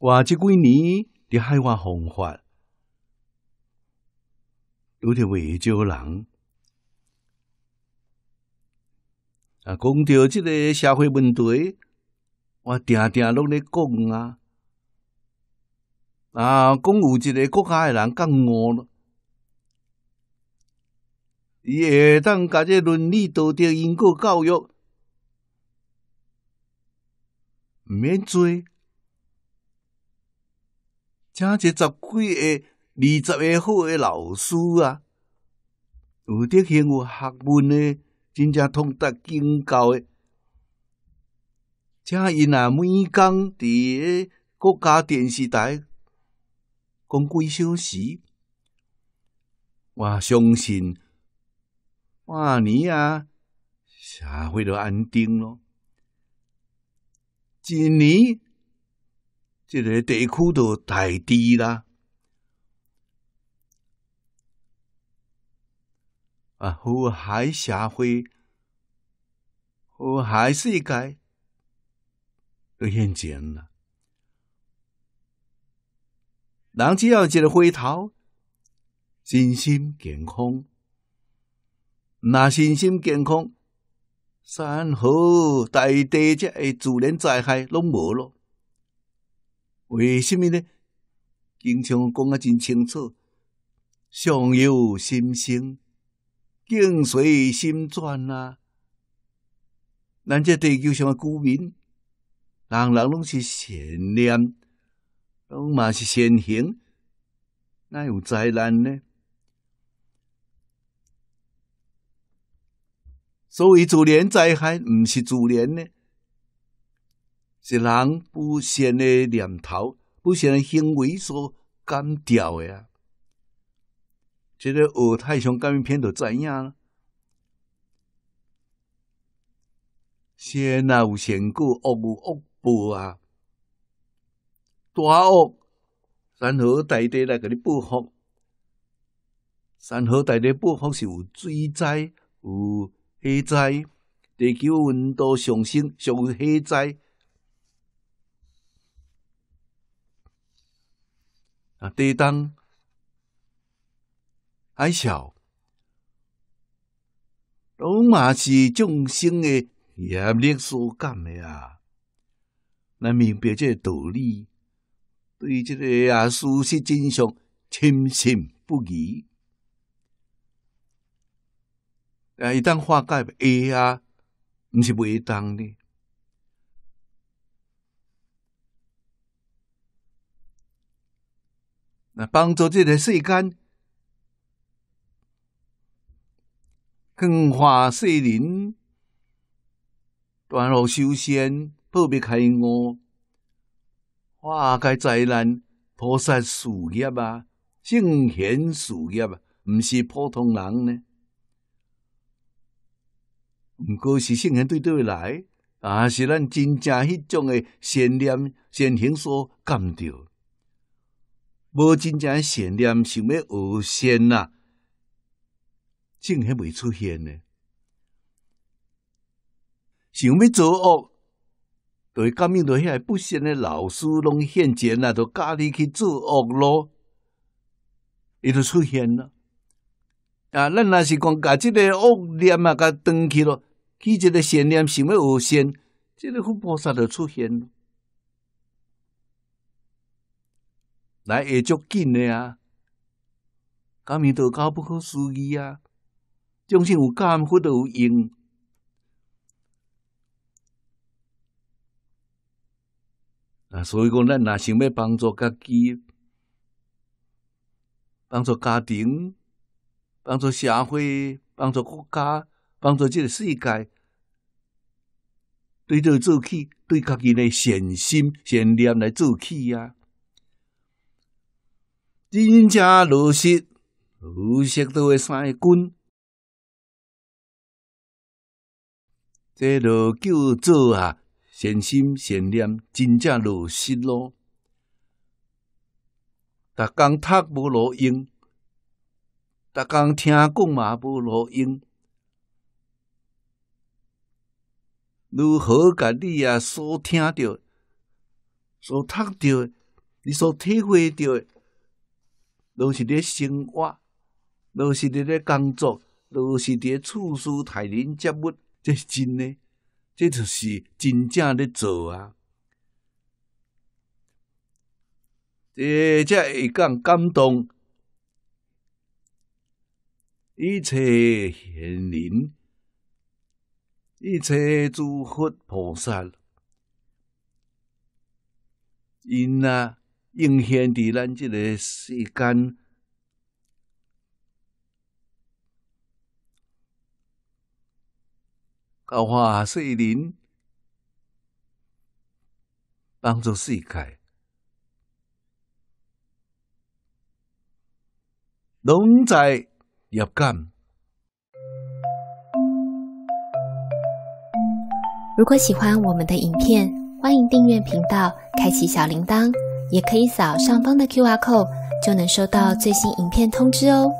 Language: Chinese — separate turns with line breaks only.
我即几年，伫海外红法，拄着未少人啊！讲到即个社会问题，我定定拢咧讲啊！啊，讲有一个国家诶人讲我咯，伊会当甲这伦理道德因果教育，毋免做。请一十几个、二十个好的老师啊，有德行、有学问的，真正通达经教的。请因啊，每天伫国家电视台讲几小时，我相信，半年啊，社会就安定咯。一年。这个地区都太低啦，啊，和海社会、和海世界都现前了。人只要一个回头，身心健康，那身心健康，山河大地才会自然灾害拢无咯。为什么呢？经常讲啊，真清楚，上有心生，境随心转啊。咱这地球上的居民，人人拢是善念，拢嘛是善行，哪有灾难呢？所谓自然灾害，唔是自然呢？一个人不善的念头、不善的行为所干掉的啊，这个学太上感应片著知影了。善有善果，恶有恶报啊！大恶，山河大地来给你报复。山河大地报复是有水灾、有火灾，地球温度上升，属于火灾。啊，跌当矮小，拢嘛是众生的业力所感的啊！咱明白这道理，对这个啊事实真相，深信不疑。啊，一旦化解，会啊，不是袂当的。帮助这个世间，净化森林，断恶修善，破灭开悟，化解灾难，菩萨事业啊，圣贤事业啊，毋是普通人呢。唔过是圣贤对对来，啊，是咱真正迄种诶善念、善行所感着。无真正善念，想要恶善啦，怎还袂出现呢？想要做恶，对，感应到遐不善的老师，拢现前啦，都教你去做恶咯，伊著出现了。啊，咱若是讲，甲即个恶念啊，甲断去咯，去一个善念，想要恶现，这个佛菩萨就出现。来会足紧的呀！毋明都搞不可思议啊！相信有干，获著有用啊！所以讲，咱若想要帮助家己，帮助家庭，帮助社会，帮助国家，帮助这个世界，对这做起，对家己的善心、善念来做起啊。真正落实，落实到会三军，这就叫做啊善心善念，真正落实咯。逐工读无路用，逐工听讲嘛无路用。如何甲你啊所听到、所读到、你所体会到？就是伫生活，就是伫咧工作，就是伫处事待人接物，这是真诶，这就是真正咧做啊！这才会讲感动，一切贤人，一切诸佛菩萨，因啊。映现伫咱即个世间，高化雪林帮助世界，龙在入间。如果喜欢我们的影片，欢迎订阅频道，开启小铃铛。也可以扫上方的 Q R code，就能收到最新影片通知哦。